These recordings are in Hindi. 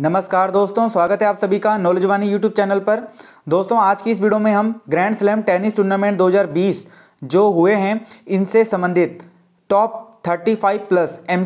नमस्कार दोस्तों स्वागत है आप सभी का नॉलेज वानी यूट्यूब चैनल पर दोस्तों आज की इस वीडियो में हम ग्रैंड स्लैम टेनिस टूर्नामेंट 2020 जो हुए हैं इनसे संबंधित टॉप 35 प्लस एम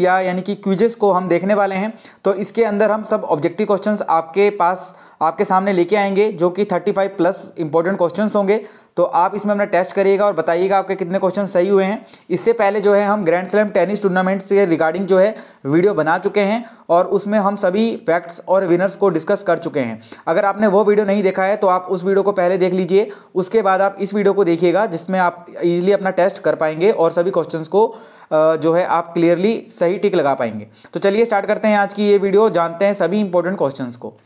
या यानी कि क्यूजेस को हम देखने वाले हैं तो इसके अंदर हम सब ऑब्जेक्टिव क्वेश्चंस आपके पास आपके सामने लेके आएंगे जो कि 35 प्लस इंपॉर्टेंट क्वेश्चंस होंगे तो आप इसमें अपना टेस्ट करिएगा और बताइएगा आपके कितने क्वेश्चन सही हुए हैं इससे पहले जो है हम ग्रैंड स्लैम टेनिस टूर्नामेंट से रिगार्डिंग जो है वीडियो बना चुके हैं और उसमें हम सभी फैक्ट्स और विनर्स को डिस्कस कर चुके हैं अगर आपने वो वीडियो नहीं देखा है तो आप उस वीडियो को पहले देख लीजिए उसके बाद आप इस वीडियो को देखिएगा जिसमें आप ईजिली अपना टेस्ट कर पाएंगे और सभी क्वेश्चन को जो है आप क्लियरली सही टिक लगा पाएंगे तो चलिए स्टार्ट करते हैं आज की ये वीडियो जानते हैं सभी इंपॉर्टेंट क्वेश्चन को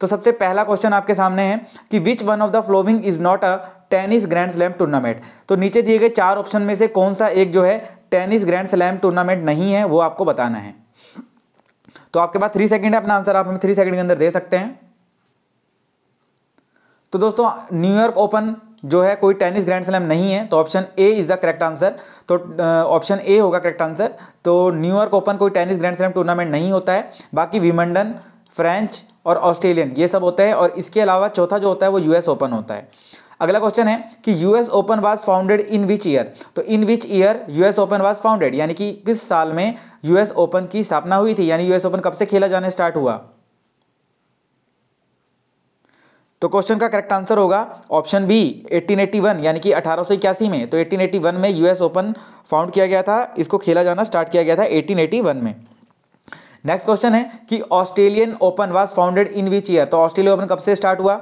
तो सबसे पहला क्वेश्चन आपके सामने है कि which one of the following is not a tennis grand slam tournament तो नीचे दिए गए चार ऑप्शन में से कौन सा एक जो है टेनिस ग्रैंड स्लैम टूर्नामेंट नहीं है वो आपको बताना है तो आपके पास थ्री सेकंड है अपना आंसर आप हमें थ्री सेकंड के अंदर दे सकते हैं तो दोस्तों न्यूयॉर्क ओपन जो है कोई टेनिस ग्रैंड स्लैम नहीं है तो option A is the correct answer तो ऑप्शन ए होगा करेक्ट आंसर तो न्यूयॉर्क ओपन कोई टेनिस ग्रैंड स्लैम टूर्नामेंट नहीं होता है बाकी विमंडन फ्रेंच और ऑस्ट्रेलियन ये सब होते हैं और इसके अलावा चौथा जो होता है वो यूएस ओपन होता है अगला क्वेश्चन है कि US Open was founded in which year तो in which year US Open was founded यानी कि किस साल में यूएस ओपन की स्थापना हुई थी यानी यूएस ओपन कब से खेला जाने स्टार्ट हुआ तो क्वेश्चन का करेक्ट आंसर होगा ऑप्शन बी 1881 यानी कि अठारह में तो 1881 में यूएस ओपन फाउंड किया गया था इसको खेला जाना स्टार्ट किया गया था 1881 में नेक्स्ट क्वेश्चन है कि Australian Open was founded in which year तो ऑस्ट्रेलिया ओपन कब से स्टार्ट हुआ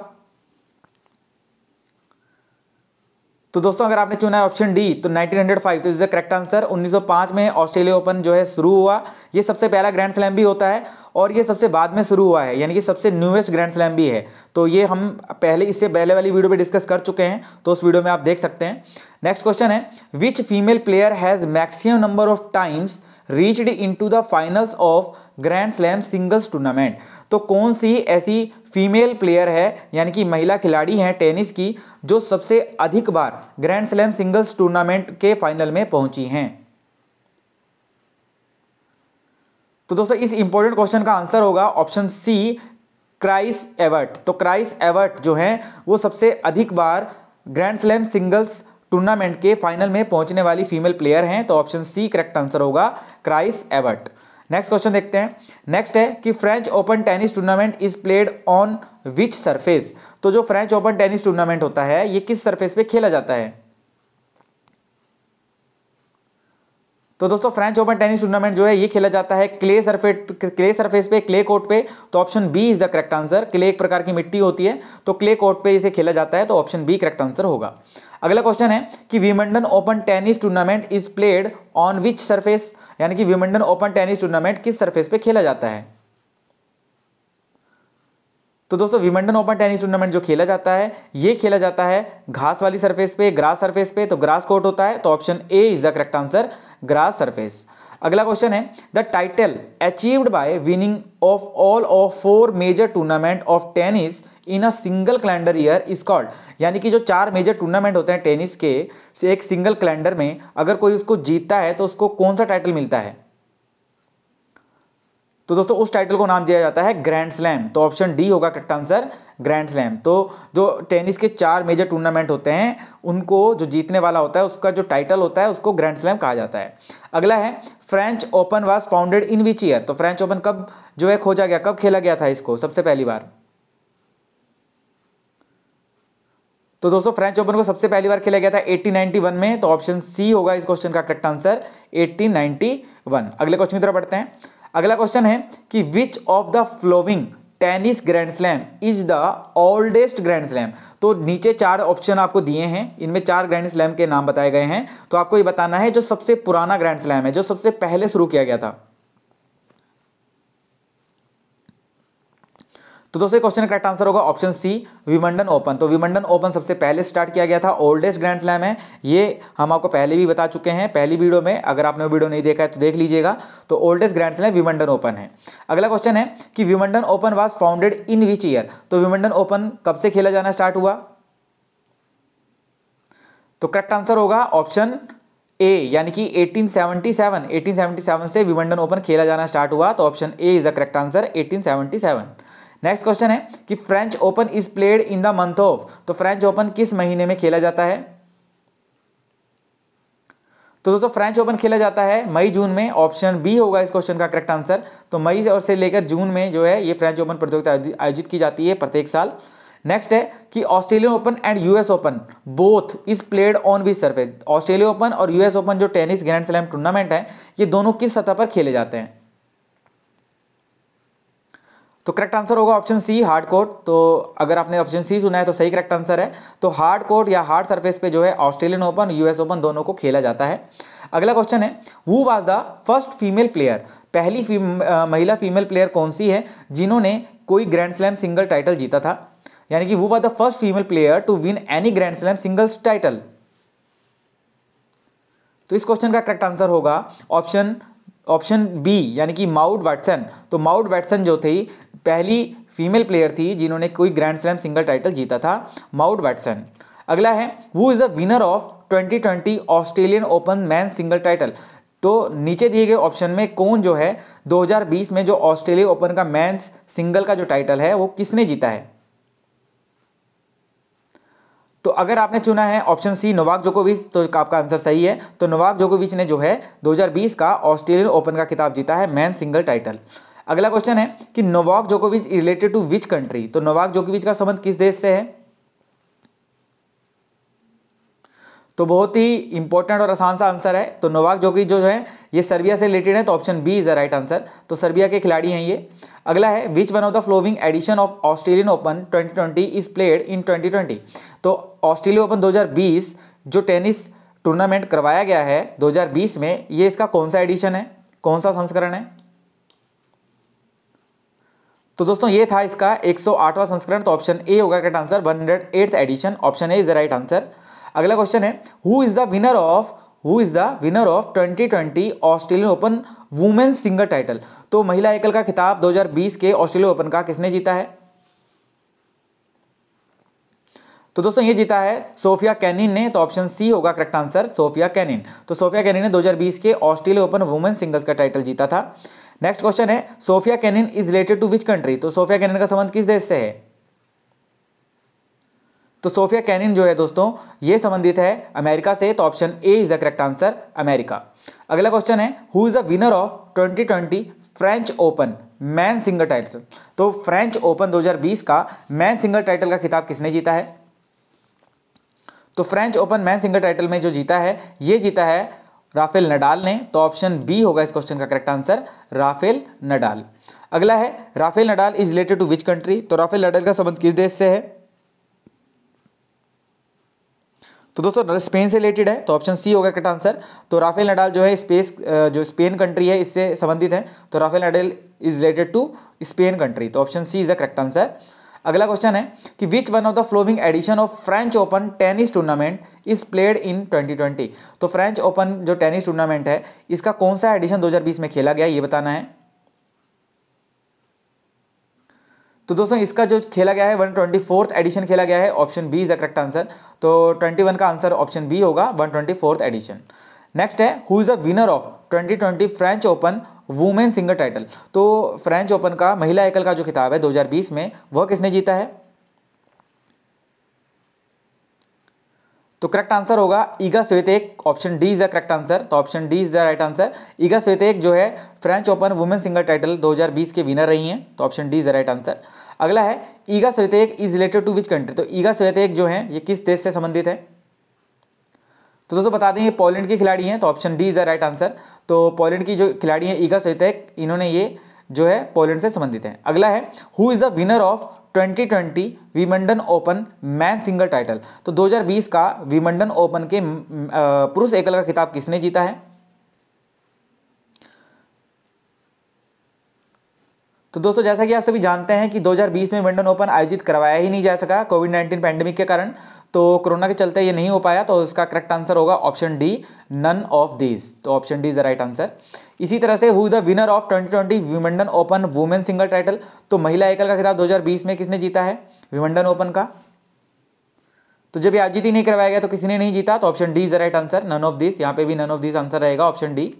तो दोस्तों अगर आपने चुना है ऑप्शन डी तो 1905 तो इज द करेक्ट आंसर 1905 में ऑस्ट्रेलिया ओपन जो है शुरू हुआ ये सबसे पहला ग्रैंड स्लैम भी होता है और ये सबसे बाद में शुरू हुआ है यानी कि सबसे न्यूएस्ट ग्रैंड स्लैम भी है तो ये हम पहले इससे पहले वाली वीडियो पे डिस्कस कर चुके हैं तो उस वीडियो में आप देख सकते हैं नेक्स्ट क्वेश्चन है which female player has maximum number of times reached to the finals of grand slam singles tournament तो कौन सी ऐसी फीमेल प्लेयर है यानी कि महिला खिलाड़ी हैं टेनिस की जो सबसे अधिक बार ग्रैंड स्लैम सिंगल्स टूर्नामेंट के फाइनल में पहुंची हैं तो दोस्तों इस इंपॉर्टेंट क्वेश्चन का आंसर होगा ऑप्शन सी क्राइस एवर्ट तो क्राइस एवर्ट जो है वो सबसे अधिक बार ग्रैंड स्लैम सिंगल्स टूर्नामेंट के फाइनल में पहुंचने वाली फीमेल प्लेयर हैं तो ऑप्शन सी करेक्ट आंसर होगा क्राइस एवर्ट नेक्स्ट क्वेश्चन देखते हैं नेक्स्ट है कि French Open tennis tournament is played on which surface तो जो फ्रेंच ओपन टेनिस टूर्नामेंट होता है ये किस सरफेस पे खेला जाता है तो दोस्तों फ्रेंच ओपन टेनिस टूर्नामेंट जो है ये खेला जाता है क्ले सरफेट क्ले सरफेस पे क्ले कोर्ट पे तो option B is the correct answer clay एक प्रकार की मिट्टी होती है तो क्ले कोर्ट पे इसे खेला जाता है तो ऑप्शन बी करेक्ट आंसर होगा अगला क्वेश्चन है कि Wimbledon open tennis tournament is played on which surface यानी कि विमंडन ओपन टेनिस टूर्नामेंट किस सरफेस पे खेला जाता है तो दोस्तों विमंडन ओपन टेनिस टूर्नामेंट जो खेला जाता है ये खेला जाता है घास वाली सरफेस पे ग्रास सरफेस पे तो ग्रास कोर्ट होता है तो option A is the correct answer grass surface अगला क्वेश्चन है the title achieved by winning of all of four major tournament of tennis in a single calendar year is called यानी कि जो चार मेजर टूर्नामेंट होते हैं टेनिस के एक सिंगल कैलेंडर में अगर कोई उसको जीतता है तो उसको कौन सा टाइटल मिलता है तो दोस्तों उस टाइटल को नाम दिया जाता है ग्रैंड स्लैम तो ऑप्शन डी होगा करेक्ट आंसर ग्रैंड स्लैम तो जो टेनिस के चार मेजर टूर्नामेंट होते हैं उनको जो जीतने वाला होता है उसका जो टाइटल होता है उसको ग्रैंड स्लैम कहा जाता है अगला है French Open was founded in which year तो फ्रेंच ओपन कब जो है खोजा गया कब खेला गया था इसको सबसे पहली बार तो दोस्तों फ्रेंच ओपन को सबसे पहली बार खेला गया था 1891 में तो ऑप्शन सी होगा इस क्वेश्चन का करेक्ट आंसर 1891 अगले क्वेश्चन की तरफ बढ़ते हैं अगला क्वेश्चन है कि which of the following tennis grand slam is the oldest grand slam तो नीचे चार ऑप्शन आपको दिए हैं इनमें चार ग्रैंड स्लैम के नाम बताए गए हैं तो आपको ये बताना है जो सबसे पुराना ग्रैंड स्लैम है जो सबसे पहले शुरू किया गया था तो दोस्तों क्वेश्चन करेक्ट आंसर होगा ऑप्शन सी विमंडन ओपन तो विमंडन ओपन सबसे पहले स्टार्ट किया गया था ओल्डेस्ट ग्रैंड स्लैम है ये हम आपको पहले भी बता चुके हैं पहली वीडियो में अगर आपने वो वीडियो नहीं देखा है तो देख लीजिएगा तो oldest grand slam Wimbledon open है अगला क्वेश्चन है कि Wimbledon open was founded in which year तो विमंडन ओपन कब से खेला जाना स्टार्ट हुआ तो करेक्ट आंसर होगा ऑप्शन ए यानी कि 1877 1877 से विमंडन ओपन खेला जाना स्टार्ट हुआ तो option A is the correct answer 1877 next question है कि French Open is played in the month of तो फ्रेंच ओपन किस महीने में खेला जाता है तो दोस्तों फ्रेंच ओपन खेला जाता है मई जून में ऑप्शन बी होगा इस क्वेश्चन का करेक्ट आंसर तो मई और से लेकर जून में जो है ये फ्रेंच ओपन प्रतियोगिता आयोजित की जाती है प्रत्येक साल नेक्स्ट है कि Australian Open and US Open both is played on which surface Australia Open और यूएस ओपन जो टेनिस ग्रैंड स्लैम टूर्नामेंट है ये दोनों किस सतह पर खेले जाते हैं तो करेक्ट आंसर होगा ऑप्शन सी हार्ड कोर्ट तो अगर आपने ऑप्शन सी सुना है तो सही करेक्ट आंसर है तो हार्ड कोर्ट या हार्ड सरफेस पे जो है ऑस्ट्रेलियन ओपन यूएस ओपन दोनों को खेला जाता है अगला क्वेश्चन है वो was the first female player पहली फीम, आ, महिला फीमेल प्लेयर कौन सी है जिन्होंने कोई ग्रैंड स्लैम सिंगल टाइटल जीता था यानी कि वो was the first female player to win any grand slam singles title तो इस क्वेश्चन का करेक्ट आंसर होगा ऑप्शन ऑप्शन बी यानी कि माउट वैटसन तो माउट वैटसन जो थी पहली फीमेल प्लेयर थी जिन्होंने कोई ग्रैंड स्लैम सिंगल टाइटल जीता था माउट वैटसन अगला है वो is the winner of 2020 Australian Open man single title तो नीचे दिए गए ऑप्शन में कौन जो है 2020 में जो ऑस्ट्रेलिया ओपन का मैंस सिंगल का जो टाइटल है वो किसने जीता है तो अगर आपने चुना है ऑप्शन सी नोवाक जोकोविच तो आपका आंसर सही है तो नोवाक जोकोविच ने जो है 2020 का ऑस्ट्रेलियन ओपन का किताब जीता है मैन सिंगल टाइटल अगला क्वेश्चन है कि नोवाक जोकोविच रिलेटेड टू विच कंट्री तो नोवाक जोकोविच का संबंध किस देश से है तो बहुत ही इंपॉर्टेंट और आसान सा आंसर है तो नोवाक जोकिच जो है ये सर्बिया से रिलेटेड है तो option B is the right answer तो सर्बिया के खिलाड़ी हैं ये अगला है which one of the following edition of Australian Open 2020 is played in 2020 तो ऑस्ट्रेलिया ओपन 2020 जो टेनिस टूर्नामेंट करवाया गया है दो में ये इसका कौन सा एडिशन है कौन सा संस्करण है तो दोस्तों ये था इसका एक संस्करण तो ऑप्शन ए होगा correct answer one edition option A is the right answer अगला क्वेश्चन है who is the winner of who is the winner of 2020 Australian Open women singer title तो महिला एकल का खिताब 2020 के ऑस्ट्रेलियन ओपन का किसने जीता है तो दोस्तों ये जीता है सोफिया कैनिन ने तो ऑप्शन सी होगा करेक्ट आंसर सोफिया कैनिन तो सोफिया कैनिन ने 2020 के ऑस्ट्रेलिया ओपन वुमेन सिंगल्स का टाइटल जीता था नेक्स्ट क्वेश्चन है Sofia Kenin is related to which country तो सोफिया कैनिन का संबंध किस देश से है तो सोफिया कैनिन जो है दोस्तों ये संबंधित है अमेरिका से तो option A is the correct answer America अगला क्वेश्चन है who is the winner of 2020 French Open man single title तो फ्रेंच ओपन 2020 का मैन सिंगल टाइटल का खिताब किसने जीता है तो French Open man single title में जो जीता है ये जीता है राफेल नडाल ने तो ऑप्शन बी होगा इस क्वेश्चन का करेक्ट आंसर राफेल नडाल अगला है Rafael Nadal is related to which country तो राफेल नडाल का संबंध किस देश से है तो दोस्तों स्पेन से रिलेटेड है तो ऑप्शन सी होगा करेक्ट आंसर तो राफेल नडाल जो है स्पेस जो स्पेन कंट्री है इससे संबंधित है तो Rafael Nadal is related to Spain country तो option C is a correct answer अगला क्वेश्चन है कि which one of the following edition of French Open tennis tournament is played in 2020 तो फ्रेंच ओपन जो टेनिस टूर्नामेंट है इसका कौन सा एडिशन 2020 में खेला गया ये बताना है तो दोस्तों इसका जो खेला गया है वन ट्वेंटी फोर्थ एडिशन खेला गया है option B is the correct answer तो ट्वेंटी वन का आंसर ऑप्शन बी होगा one twenty fourth edition next है who is the winner of twenty twenty French Open women singer title तो फ्रेंच ओपन का महिला एकल का जो खिताब है दो हजार बीस में वह किसने जीता है तो करेक्ट आंसर होगा Iga Swiatek option D is the correct answer तो option D is the right answer Iga Swiatek जो है French Open women single title 2020 के विनर रही हैं तो option D is the right answer अगला है Iga Swiatek is related to which country तो ईगा e सवितेक जो है ये किस देश से संबंधित है तो दोस्तों बता दें ये पोलैंड के खिलाड़ी हैं तो option D is the right answer तो पोलैंड की जो खिलाड़ी हैं ईगा e सवितेक इन्होंने ये जो है पोलैंड से संबंधित है अगला है who is the winner of 2020 Wimbledon open man single title तो 2020 का विमंडन ओपन के पुरुष एकल का खिताब किसने जीता है तो दोस्तों जैसा कि आप सभी जानते हैं कि 2020 में विंडन ओपन आयोजित करवाया ही नहीं जा सका कोविड 19 पैंडेमिक के कारण तो कोरोना के चलते ये नहीं हो पाया तो उसका करेक्ट आंसर होगा option D none of these तो option D is the right answer इसी तरह से who the winner of 2020 Wimbledon open women single title तो महिला एकल का खिताब 2020 में किसने जीता है विमंडन ओपन का तो जब ये आयोजित ही नहीं करवाया गया तो किसी ने नहीं जीता तो option D is the right answer none of this यहाँ पे भी नन ऑफ दिस आंसर रहेगा ऑप्शन डी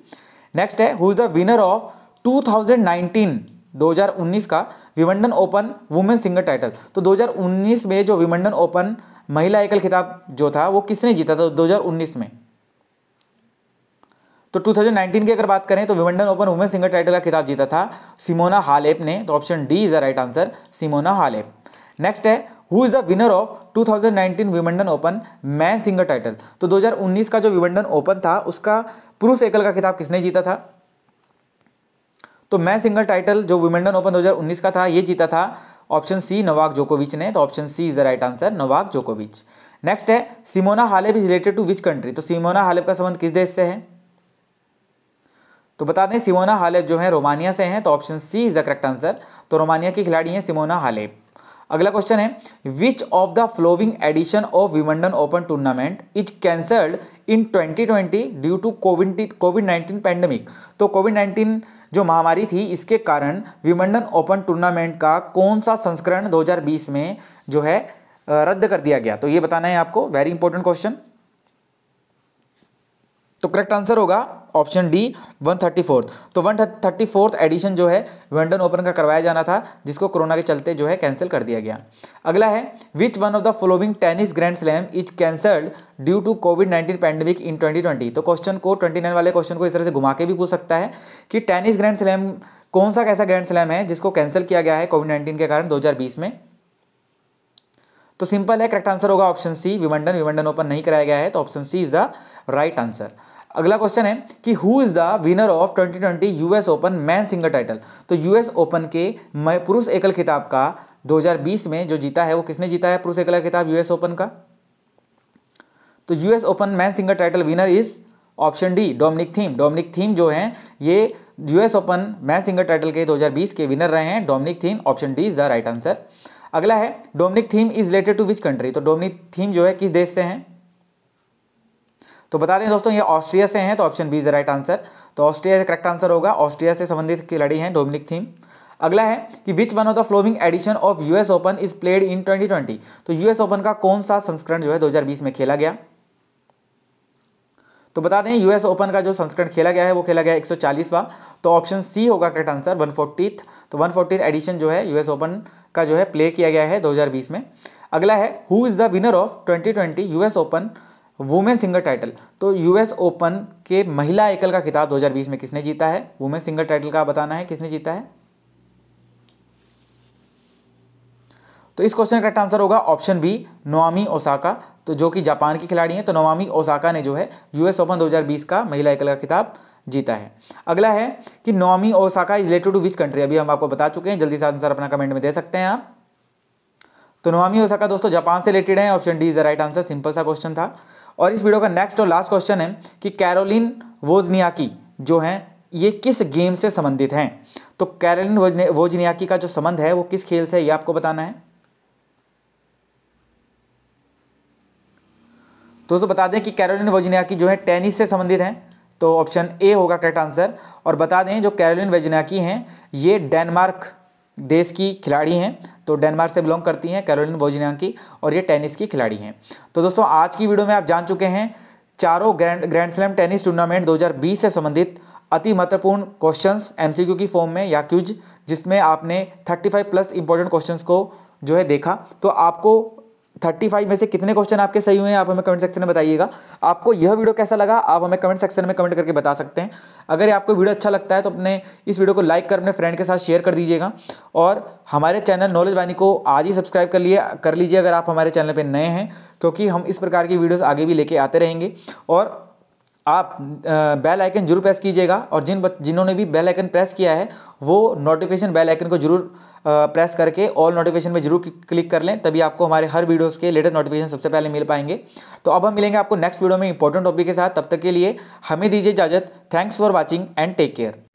नेक्स्ट है who is the winner of 2019 2019 का Wimbledon open women singer title तो 2019 में जो विमंडन ओपन महिला एकल खिताब जो था वो किसने जीता था 2019 में तो 2019 की अगर बात करें तो Wimbledon open women singer title का खिताब जीता था सिमोना हालेप ने तो option D is the right answer Simona Halep next है who is the winner of 2019 thousand Wimbledon open man singer title तो 2019 का जो विमंडन ओपन था उसका पुरुष एकल का खिताब किसने जीता था तो मैं सिंगल टाइटल जो विमेंडन ओपन 2019 का था ये जीता था ऑप्शन सी नवाक जोकोविच ने तो option C is the right answer Novak जोकोविच नेक्स्ट है Simona Halep is related to which country तो सिमोना हालेब का संबंध किस देश से है तो बता दें सिमोना हालेब जो है रोमानिया से हैं तो option C is the correct answer तो रोमानिया की खिलाड़ी हैं सिमोना हालेब अगला क्वेश्चन है which of the following edition of Wimbledon open tournament is cancelled in 2020 due to Covid Covid nineteen pandemic तो कोविड नाइन्टीन जो महामारी थी इसके कारण विमंडन ओपन टूर्नामेंट का कौन सा संस्करण 2020 में जो है रद्द कर दिया गया तो ये बताना है आपको वेरी इंपॉर्टेंट क्वेश्चन तो करेक्ट आंसर होगा option D one thirty fourth तो वन थर्टी फोर्थ एडिशन जो है वेंडन ओपन का करवाया जाना था जिसको कोरोना के चलते जो है कैंसिल कर दिया गया अगला है which one of the following tennis grand slam is cancelled due to Covid nineteen pandemic in twenty twenty तो क्वेश्चन को ट्वेंटी नाइन वाले क्वेश्चन को इस तरह से घुमा के भी पूछ सकता है कि टेनिस ग्रैंड स्लैम कौन सा कैसा ग्रैंड स्लैम है जिसको कैंसिल किया गया है कोविड नाइन्टीन के कारण बीस में तो सिंपल है करेक्ट आंसर होगा option C Wimbledon Wimbledon open नहीं कराया गया है तो option C is the right answer अगला क्वेश्चन है कि who is the winner of 2020 US Open man singer title तो यूएस ओपन के पुरुष एकल खिताब का 2020 में जो जीता है वो किसने जीता है पुरुष एकल खिताब यूएस ओपन का तो US Open man singer title winner is option D Dominic Thiem Dominic Thiem जो है ये US Open man singer title के 2020 के विनर रहे हैं Dominic Thiem option D is the right answer अगला है Dominic Thiem is related to which country तो डोमिनिक थीम जो है किस देश से हैं तो बता दें दोस्तों ये ऑस्ट्रिया से हैं तो option B is the right answer तो ऑस्ट्रिया से करेक्ट आंसर होगा ऑस्ट्रिया से संबंधित खिलाड़ी हैं डोमिनिक थीम अगला है कि which one of the following edition of US Open is played in 2020 तो यूएस ओपन का कौन सा संस्करण जो है 2020 में खेला गया तो बता दें यूएस ओपन का जो संस्करण खेला गया है वो खेला गया एक सौ तो ऑप्शन सी होगा करेक्ट आंसर वन तो वन एडिशन जो है यूएस ओपन का जो है प्ले किया गया है दो में अगला है who is the winner of twenty US open women single title तो यूएस ओपन के महिला एकल का खिताब 2020 में किसने जीता है वुमेन सिंगल टाइटल का बताना है किसने जीता है तो इस क्वेश्चन का करेक्ट आंसर होगा ऑप्शन बी नोआमी ओसाका तो जो कि जापान की खिलाड़ी है तो नोआमी ओसाका ने जो है यूएस ओपन 2020 का महिला एकल का खिताब जीता है अगला है कि Naomi Osaka is related to which country अभी हम आपको बता चुके हैं जल्दी से आंसर अपना कमेंट में दे सकते हैं आप तो नोआमी ओसाका दोस्तों जापान से रिलेटेड है option D is the right answer simple सा क्वेश्चन था और इस वीडियो का नेक्स्ट और लास्ट क्वेश्चन है कि कैरोलिन वोजनियाकी जो है ये किस गेम से संबंधित हैं तो कैरोलिन वोजनियाकी का जो संबंध है वो किस खेल से है ये आपको बताना है तो दोस्तों बता दें कि कैरोलिन वोजनियाकी जो है टेनिस से संबंधित हैं तो ऑप्शन ए होगा करेक्ट आंसर और बता दें जो कैरोलिन वेजनाकी हैं ये डेनमार्क देश की खिलाड़ी हैं तो डेनमार्क से बिलोंग करती हैं कैरोलिन की और ये टेनिस की खिलाड़ी हैं तो दोस्तों आज की वीडियो में आप जान चुके हैं चारों grand grand slam tennis tournament 2020 से संबंधित अति महत्वपूर्ण क्वेश्चंस एमसीक्यू की फॉर्म में या क्यूज जिसमें आपने 35 प्लस इंपॉर्टेंट क्वेश्चंस को जो है देखा तो आपको थर्टी फाइव में से कितने क्वेश्चन आपके सही हुए हैं आप हमें कमेंट सेक्शन में बताइएगा आपको यह वीडियो कैसा लगा आप हमें कमेंट सेक्शन में कमेंट करके बता सकते हैं अगर आपको वीडियो अच्छा लगता है तो अपने इस वीडियो को लाइक कर अपने फ्रेंड के साथ शेयर कर दीजिएगा और हमारे चैनल नॉलेज वानी को आज ही सब्सक्राइब कर लिए कर लीजिए अगर आप हमारे चैनल पर नए हैं क्योंकि हम इस प्रकार की वीडियोज़ आगे भी लेके आते रहेंगे और आप बेल आइकन जरूर प्रेस कीजिएगा और जिन जिन्होंने भी बेल आइकन प्रेस किया है वो नोटिफिकेशन बेल आइकन को जरूर प्रेस करके ऑल नोटिफिकेशन में जरूर क्लिक कर लें तभी आपको हमारे हर वीडियोस के लेटेस्ट नोटिफिकेशन सबसे पहले मिल पाएंगे तो अब हम मिलेंगे आपको नेक्स्ट वीडियो में इंपॉर्टेंट टॉपिक के साथ तब तक के लिए हमें दीजिए इजाजत thanks for watching and take care